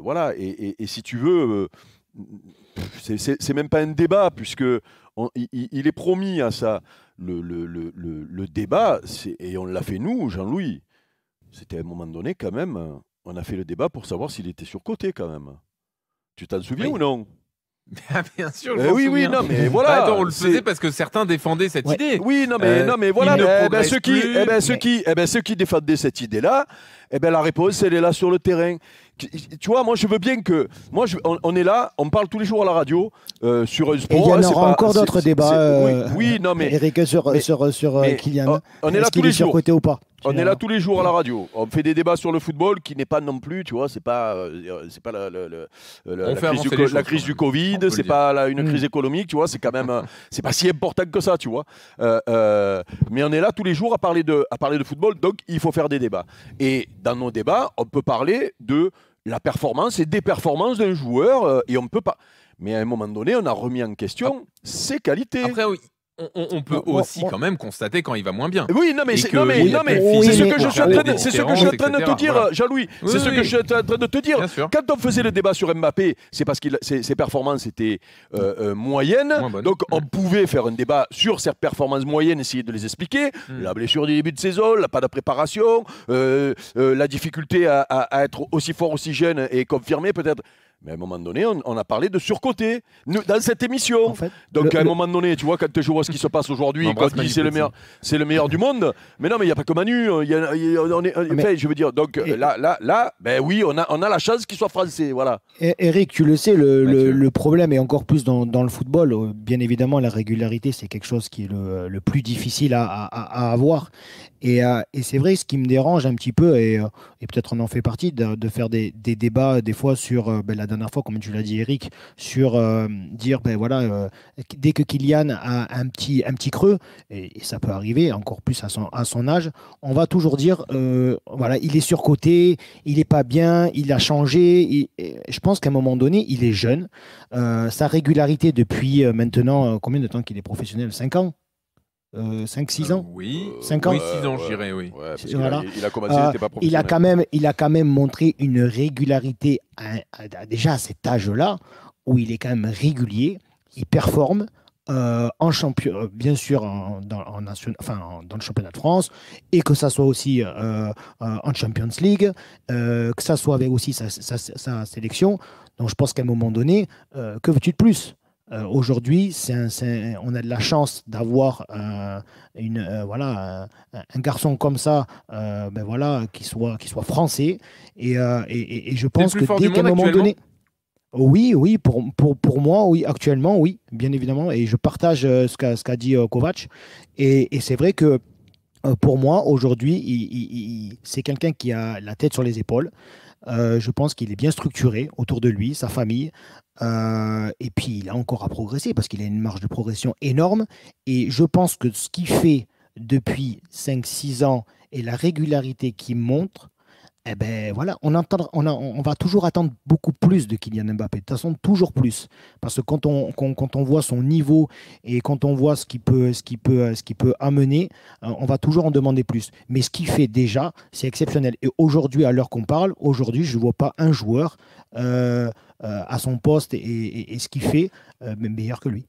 voilà, et, si tu veux, euh, c'est même pas un débat, puisque il, est promis à ça. Le, le, le, débat, et on l'a fait nous, Jean-Louis, c'était à un moment donné quand même, on a fait le débat pour savoir s'il était surcoté quand même. Tu t'en souviens ou non ah, bien sûr. Eh oui, oui, non, mais voilà. Bah, on le faisait parce que certains défendaient cette idée. Oui, non, mais, euh, non, mais voilà. Eh ben, ceux, qui, eh ben, qui, eh ben, qui défendaient cette idée-là, eh ben, la réponse, elle est là sur le terrain tu vois, moi je veux bien que. Moi, je, on, est là, on parle tous les jours à la radio euh, sur un sport. il y hein, aura encore d'autres débats. Euh, oui, non, mais. Eric, sur, sur, euh, Kylian. On est là tous les jours. Côté ou pas on est là tous les jours à la radio. On fait des débats sur le football qui n'est pas non plus, tu vois, c'est pas, euh, pas la, la, crise, du, Covid, c'est pas une mm. crise économique, tu vois, c'est quand même, c'est pas si important que ça, tu vois. Euh, euh, mais on est là tous les jours à parler de, à parler de football, donc il faut faire des débats. Et dans nos débats, on peut parler de la performance et des performances d'un joueur, et on ne peut pas. Mais à un moment donné, on a remis en question ah. ses qualités. Après, oui on, peut aussi quand même constater quand il va moins bien. Oui, non mais c'est ce que je suis en train de, te dire, Jean-Louis. C'est ce que je suis en train de te dire. Quand on faisait le débat sur Mbappé, c'est parce que ses, performances étaient euh, euh, moyennes. Donc on pouvait faire un débat sur ses performances moyennes, essayer de les expliquer. Hmm. La blessure du début de saison, la pas de préparation, euh, la difficulté à, être aussi fort, aussi jeune et confirmé peut-être. Mais à un moment donné, on, a parlé de surcoté dans cette émission. Donc à un moment donné, tu vois, quand tu vois ce qui se passe aujourd'hui, c'est le meilleur, c'est le meilleur du monde. Mais non, mais il n'y a pas que Manu. je veux dire. Donc là, là, là, ben oui, on a, on a la chance qu'il soit français, voilà. Eric, tu le sais, le, le problème est encore plus dans, dans, le football. Euh, bien évidemment, la régularité, c'est quelque chose qui est le, plus difficile à, à, avoir. Et, euh, et c'est vrai, ce qui me dérange un petit peu, et, euh, et peut-être on en fait partie, de, de faire des, des, débats des fois sur ben, la dernière fois, comme tu l'as dit, Eric, sur euh, dire, ben voilà, euh, dès que Kylian a un petit, un petit creux, et, ça peut arriver encore plus à son, âge, on va toujours dire, euh, voilà, il est surcoté, il n'est pas bien, il a changé. je pense qu'à un moment donné, il est jeune. sa régularité depuis maintenant, combien de temps qu'il est professionnel 5 ans 5-6 euh, euh, ans Oui, 5 6 euh, ans, je oui. il, a, quand même, il a quand même montré une régularité, déjà à cet âge-là, où il est quand même régulier, il performe. en champion, bien sûr en, dans, en enfin, dans le championnat de France, et que ça soit aussi en Champions League, que ça soit avec aussi sa, sa, sélection. Donc je pense qu'à un moment donné, que veux-tu de plus euh, aujourd'hui, on a de la chance d'avoir euh, euh, voilà, un garçon comme ça, ben voilà, qui soit, qui soit français. Et, je pense que dès qu'à un moment donné, oui, oui, pour, moi, oui, actuellement, oui, bien évidemment. Et je partage ce qu'a dit Kovac. Et, c'est vrai que pour moi, aujourd'hui, c'est quelqu'un qui a la tête sur les épaules. Euh, je pense qu'il est bien structuré autour de lui, sa famille. Euh, et puis, il a encore à progresser parce qu'il a une marge de progression énorme. Et je pense que ce qu'il fait depuis 5-6 ans et la régularité qu'il montre, eh ben voilà, on, on, on, va toujours attendre beaucoup plus de Kylian Mbappé. De toute façon, toujours plus. Parce que quand on, quand, on voit son niveau et quand on voit ce qu'il peut, ce peut, ce peut amener, euh, on va toujours en demander plus. Mais ce qu'il fait déjà, c'est exceptionnel. Et aujourd'hui, à l'heure qu'on parle, aujourd'hui, je ne vois pas un joueur euh, euh, à son poste et, ce qu'il fait meilleur que lui.